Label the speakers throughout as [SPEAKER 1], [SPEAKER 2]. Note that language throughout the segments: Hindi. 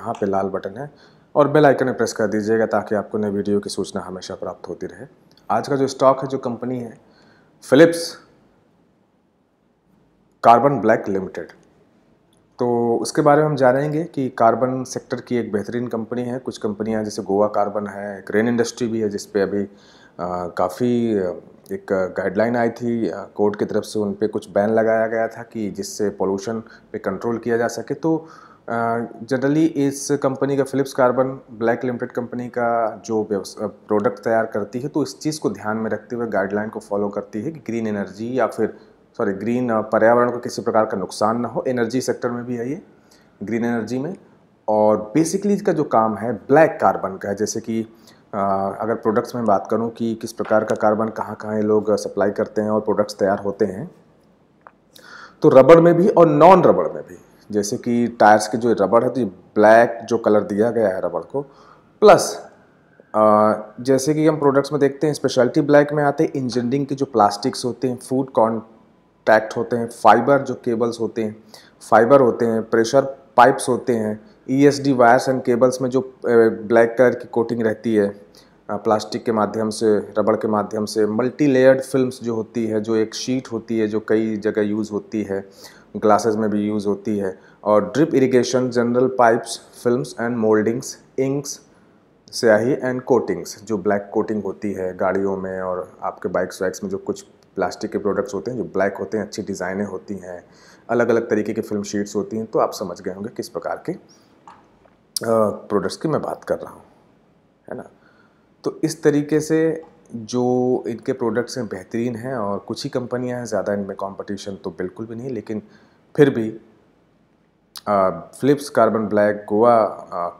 [SPEAKER 1] यहाँ पे लाल बटन है और बेल आइकन प्रेस कर दीजिएगा ताकि आपको नई वीडियो की सूचना हमेशा प्राप्त होती रहे आज का जो स्टॉक है जो कंपनी है फिलिप्स कार्बन ब्लैक लिमिटेड तो उसके बारे में हम जानेंगे कि कार्बन सेक्टर की एक बेहतरीन कंपनी है कुछ कंपनियाँ जैसे गोवा कार्बन है एक रेन इंडस्ट्री भी है जिसपे अभी काफ़ी एक गाइडलाइन आई थी कोर्ट की तरफ से उन पर कुछ बैन लगाया गया था कि जिससे पोल्यूशन पे कंट्रोल किया जा सके तो जनरली इस कंपनी का Phillips Carbon Black Limited company का जो प्रोडक्ट तैयार करती है तो इस चीज़ को ध्यान में रखते हुए गाइडलाइन को फॉलो करती है कि ग्रीन एनर्जी या फिर सॉरी ग्रीन पर्यावरण को किसी प्रकार का नुकसान ना हो एनर्जी सेक्टर में भी है ये ग्रीन एनर्जी में और बेसिकली इसका जो काम है ब्लैक कार्बन का है जैसे कि अगर प्रोडक्ट्स में बात करूँ कि किस प्रकार का कार्बन कहाँ कहाँ ये लोग सप्लाई करते हैं और प्रोडक्ट्स तैयार होते हैं तो रबड़ में भी और नॉन रबड़ में भी जैसे कि टायर्स के जो रबड़ है तो ब्लैक जो कलर दिया गया है रबड़ को प्लस जैसे कि हम प्रोडक्ट्स में देखते हैं स्पेशलिटी ब्लैक में आते हैं इंजीनियरिंग के जो प्लास्टिक्स होते हैं फूड कॉन्टैक्ट होते हैं फाइबर जो केबल्स होते हैं फाइबर होते हैं प्रेशर पाइप्स होते हैं E S D wires and cables में जो ब्लैक कलर की कोटिंग रहती है प्लास्टिक के माध्यम से रबड़ के माध्यम से मल्टी लेयर्ड फिल्म्स जो होती है जो एक शीट होती है जो कई जगह यूज़ होती है ग्लासेस में भी यूज़ होती है और drip irrigation general pipes films and mouldings inks स्याही एंड कोटिंग्स जो ब्लैक कोटिंग होती है गाड़ियों में और आपके बाइक्स वाइक्स में जो कुछ प्लास्टिक के प्रोडक्ट्स होते हैं जो ब्लैक होते हैं अच्छी डिज़ाइनें होती हैं अलग अलग तरीके की फिल्म शीट्स होती हैं तो आप समझ गए होंगे किस प्रकार के प्रोडक्ट्स की मैं बात कर रहा हूँ है ना तो इस तरीके से जो इनके प्रोडक्ट्स हैं बेहतरीन हैं और कुछ ही कंपनियां हैं ज़्यादा इनमें कंपटीशन तो बिल्कुल भी नहीं लेकिन फिर भी Phillips Carbon Black Goa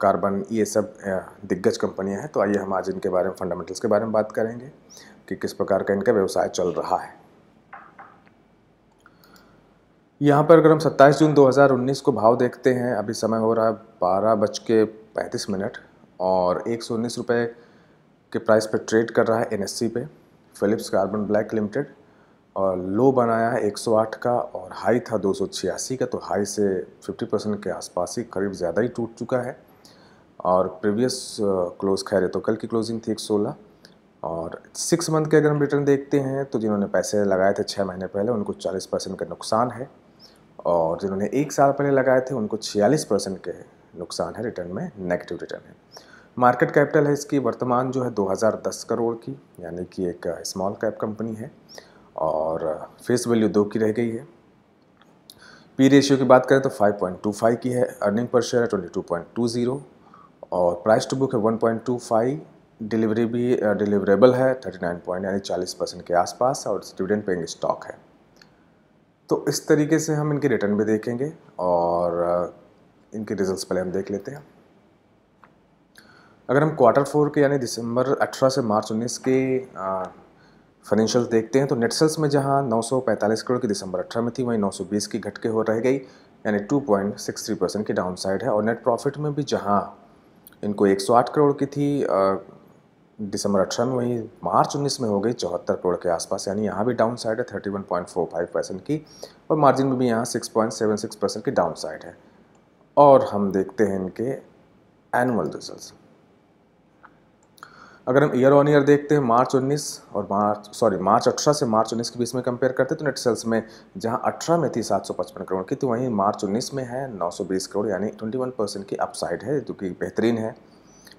[SPEAKER 1] Carbon ये सब दिग्गज कंपनियां हैं तो आइए हम आज इनके बारे में फंडामेंटल्स के बारे में बात करेंगे कि किस प्रकार का इनका व्यवसाय चल रहा है यहाँ पर अगर हम 27 जून 2019 को भाव देखते हैं अभी समय हो रहा है बारह बज के पैंतीस मिनट और एक सौ उन्नीस रुपये के प्राइस पे ट्रेड कर रहा है एन पे फिलिप्स कार्बन ब्लैक लिमिटेड और लो बनाया है 108 का और हाई था दो का तो हाई से 50 परसेंट के आसपास ही करीब ज़्यादा ही टूट चुका है और प्रीवियस क्लोज खैर तो कल की क्लोजिंग थी एक सोलह और सिक्स मंथ के अगर हम रिटर्न देखते हैं तो जिन्होंने पैसे लगाए थे छः महीने पहले उनको 40 परसेंट का नुकसान है और जिन्होंने एक साल पहले लगाए थे उनको छियालीस परसेंट के नुकसान है रिटर्न में नेगेटिव रिटर्न है मार्केट कैपिटल है इसकी वर्तमान जो है 2010 करोड़ की यानी कि एक स्मॉल कैप कंपनी है और फेस वैल्यू दो की रह गई है पी रेशियो की बात करें तो 5.25 की है अर्निंग पर शेयर है ट्वेंटी और प्राइस टू बुक है 1.25 डिलीवरी भी डिलीवरेबल है 39 पॉइंट यानी 40 परसेंट के आसपास और स्टूडेंट पेइंग स्टॉक है तो इस तरीके से हम इनके रिटर्न भी देखेंगे और इनके रिजल्ट्स पहले हम देख लेते हैं अगर हम क्वार्टर फोर के यानी दिसंबर 18 से मार्च 19 के फाइनेंशियल देखते हैं तो नेट सेल्स में जहां 945 करोड़ की दिसंबर 18 में थी वहीं 920 की घट के हो रह गई यानी 2.63 परसेंट की डाउन साइड है और नेट प्रॉफिट में भी जहां इनको 108 करोड़ की थी दिसंबर अठारह में वहीं मार्च उन्नीस में हो गई चौहत्तर करोड़ के आसपास यानी यहाँ भी डाउन साइड है thirty one point four five percent की और मार्जिन में भी यहाँ six point seven six percent की डाउन साइड है और हम देखते हैं इनके एनुअल रिजल्ट अगर हम ईयर ऑन ईयर देखते हैं मार्च 19 और मार्च सॉरी मार्च 18 से मार्च 19 के बीच में कंपेयर करते हैं तो नेट सेल्स में जहां 18 में थी 755 करोड़ की तो वहीं मार्च 19 में है 920 करोड़ यानी 21 परसेंट की अपसाइड है जो कि बेहतरीन है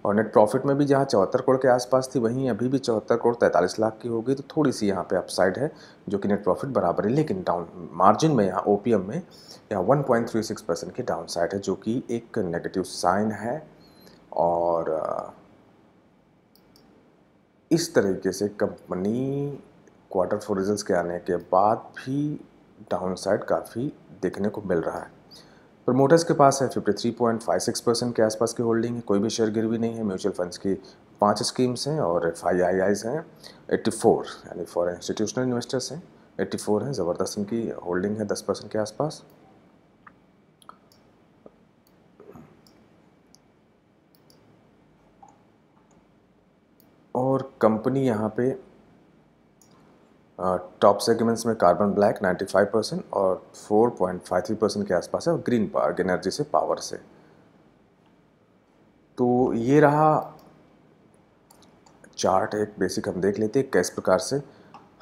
[SPEAKER 1] और नेट प्रॉफिट में भी जहाँ चौहत्तर करोड़ के आसपास थी वहीं अभी भी चौहत्तर करोड़ तैंतालीस लाख की होगी तो थोड़ी सी यहाँ पे अपसाइड है जो कि नेट प्रॉफिट बराबर है लेकिन डाउन मार्जिन में यहाँ ओ में यहाँ वन परसेंट की डाउन साइड है जो कि एक नेगेटिव साइन है और इस तरीके से कंपनी क्वार्टर फोर रिजल्ट के आने के बाद भी डाउनसाइड काफ़ी देखने को मिल रहा है प्रमोटर्स के पास है 53.56 परसेंट के आसपास की होल्डिंग है कोई भी शेयर गिरवी नहीं है म्यूचुअल फंड्स की पांच स्कीम्स हैं और एफ आई आई आईज हैं एट्टी फोर यानी फॉर इंस्टीट्यूशनल इन्वेस्टर्स हैं एट्टी फोर हैं ज़बरदस्त इनकी होल्डिंग है दस परसेंट के आसपास कंपनी यहाँ पे टॉप सेगमेंट्स में कार्बन ब्लैक 95 परसेंट और 4.53 परसेंट के आसपास है ग्रीन पार्क एनर्जी से पावर से तो ये रहा चार्ट एक बेसिक हम देख लेते हैं किस प्रकार से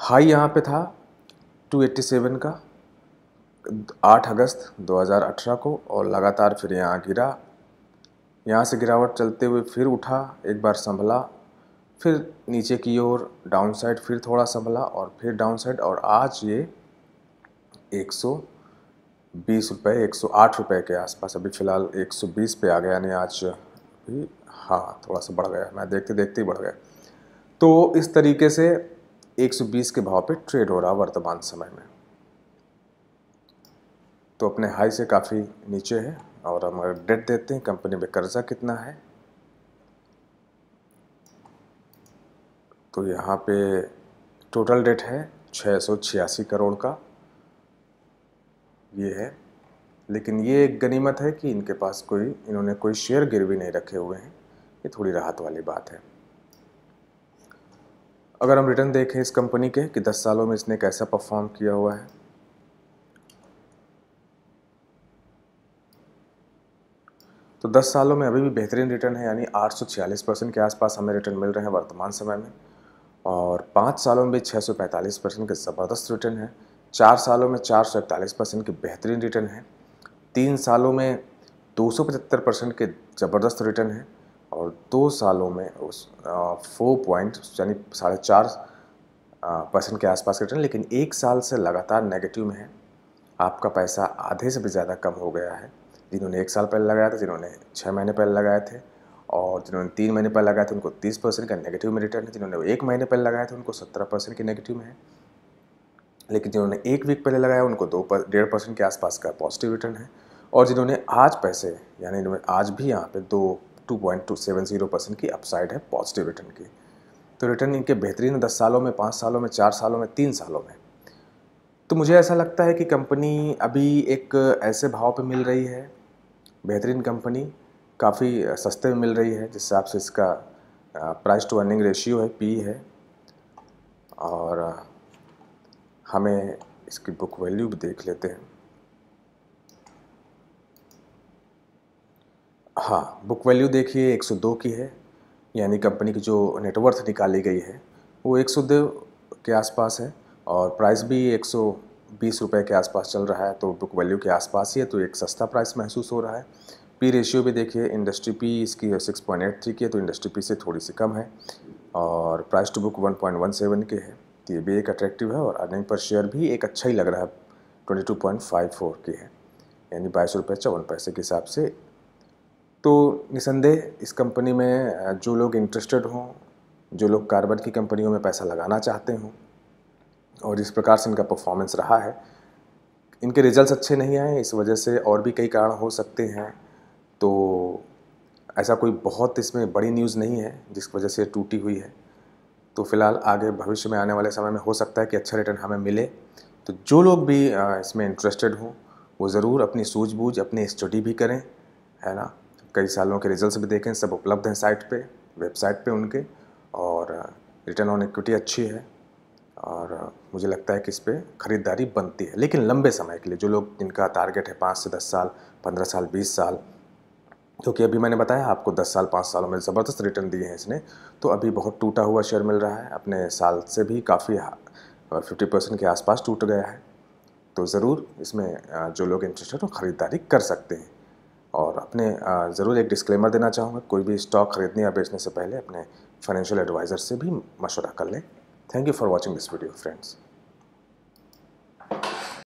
[SPEAKER 1] हाई यहाँ पे था 287 का 8 अगस्त 2018 को और लगातार फिर यहाँ गिरा यहाँ से गिरावट चलते हुए फिर उठा एक बार संभला फिर नीचे की ओर डाउन साइड फिर थोड़ा संभला और फिर डाउन साइड और आज ये एक सौ बीस रुपये एक सौ आठ रुपये के आसपास अभी फ़िलहाल एक सौ बीस पे आ गया यानी आज भी हाँ थोड़ा सा बढ़ गया मैं देखते देखते ही बढ़ गया तो इस तरीके से एक सौ बीस के भाव पे ट्रेड हो रहा वर्तमान समय में तो अपने हाई से काफ़ी नीचे है और हम डेट देते हैं कंपनी में कर्जा कितना है तो यहाँ पे टोटल डेट है छः सौ छियासी करोड़ का ये है लेकिन ये एक गनीमत है कि इनके पास कोई इन्होंने कोई शेयर गिरवी नहीं रखे हुए हैं ये थोड़ी राहत वाली बात है अगर हम रिटर्न देखें इस कंपनी के कि 10 सालों में इसने कैसा परफॉर्म किया हुआ है तो 10 सालों में अभी भी बेहतरीन रिटर्न है यानी 846 परसेंट के आसपास हमें रिटर्न मिल रहे हैं वर्तमान समय में और पाँच सालों में पैंतालीस परसेंट के ज़बरदस्त रिटर्न है चार सालों में चार सौ इकतालीस परसेंट के बेहतरीन रिटर्न है तीन सालों में दो सौ पचहत्तर परसेंट के ज़बरदस्त रिटर्न है और दो सालों में उस फोर पॉइंट यानी साढ़े चार परसेंट के आसपास रिटर्न लेकिन एक साल से लगातार नेगेटिव में है आपका पैसा आधे से भी ज़्यादा कम हो गया है जिन्होंने एक साल पहले लगाया था जिन्होंने छः महीने पहले लगाए थे और जिन्होंने तीन महीने पहले लगाया था उनको तीस परसेंट का नेगेटिव में रिटर्न है जिन्होंने एक महीने पहले लगाया था उनको सत्रह परसेंट के नेगेटिव में है लेकिन जिन्होंने एक वीक पहले लगाया उनको दो पर डेढ़ परसेंट के आसपास का पॉजिटिव रिटर्न है और जिन्होंने आज पैसे यानी इन्होंने आज भी यहाँ पे दो two point two seven zero percent की अपसाइड है पॉजिटिव रिटर्न की तो रिटर्न इनके बेहतरीन है दस सालों में पाँच सालों में चार सालों में तीन सालों में तो मुझे ऐसा लगता है कि कंपनी अभी एक ऐसे भाव पर मिल रही है बेहतरीन कंपनी काफ़ी सस्ते में मिल रही है जिस हिसाब से इसका प्राइस टू अर्निंग रेशियो है पी है और हमें इसकी बुक वैल्यू भी देख लेते हैं हाँ बुक वैल्यू देखिए 102 की है यानी कंपनी की जो नेटवर्थ निकाली गई है वो 102 के आसपास है और प्राइस भी 120 रुपए के आसपास चल रहा है तो बुक वैल्यू के आसपास ही है तो एक सस्ता प्राइस महसूस हो रहा है पी रेशियो भी देखिए इंडस्ट्री पी इसकी है सिक्स पॉइंट एट थ्री की है तो इंडस्ट्री पी से थोड़ी सी कम है और price to book one point one seven के है तो ये भी एक अट्रैक्टिव है और अर्निंग पर शेयर भी एक अच्छा ही लग रहा है twenty two point five four की है यानी बाईस रुपये चौवन पैसे के हिसाब से तो निसंदेह इस कंपनी में जो लोग इंटरेस्टेड हों जो लोग कार्बन की कंपनियों में पैसा लगाना चाहते हों और जिस प्रकार से इनका परफॉर्मेंस रहा है इनके रिजल्ट्स अच्छे नहीं आए इस वजह से और भी कई कारण हो सकते हैं तो ऐसा कोई बहुत इसमें बड़ी न्यूज़ नहीं है जिस वजह से टूटी हुई है तो फिलहाल आगे भविष्य में आने वाले समय में हो सकता है कि अच्छा रिटर्न हमें मिले तो जो लोग भी इसमें इंटरेस्टेड हों वो ज़रूर अपनी सूझबूझ अपनी स्टडी भी करें है ना कई सालों के रिजल्ट्स भी देखें सब उपलब्ध हैं साइट पे वेबसाइट पे उनके और रिटर्न ऑन इक्विटी अच्छी है और मुझे लगता है कि इस पर ख़रीदारी बनती है लेकिन लंबे समय के लिए जो लोग जिनका टारगेट है पाँच से दस साल पंद्रह साल बीस साल क्योंकि अभी मैंने बताया आपको 10 साल पाँच सालों में ज़बरदस्त रिटर्न दिए हैं इसने तो अभी बहुत टूटा हुआ शेयर मिल रहा है अपने साल से भी काफ़ी फिफ्टी परसेंट के आसपास टूट गया है तो ज़रूर इसमें जो लोग इंटरेस्टेड हो तो ख़रीदारी कर सकते हैं और अपने ज़रूर एक डिस्क्लेमर देना चाहूँगा कोई भी स्टॉक खरीदने या बेचने से पहले अपने फाइनेंशियल एडवाइज़र से भी मशवरा कर लें thank you for watching this video friends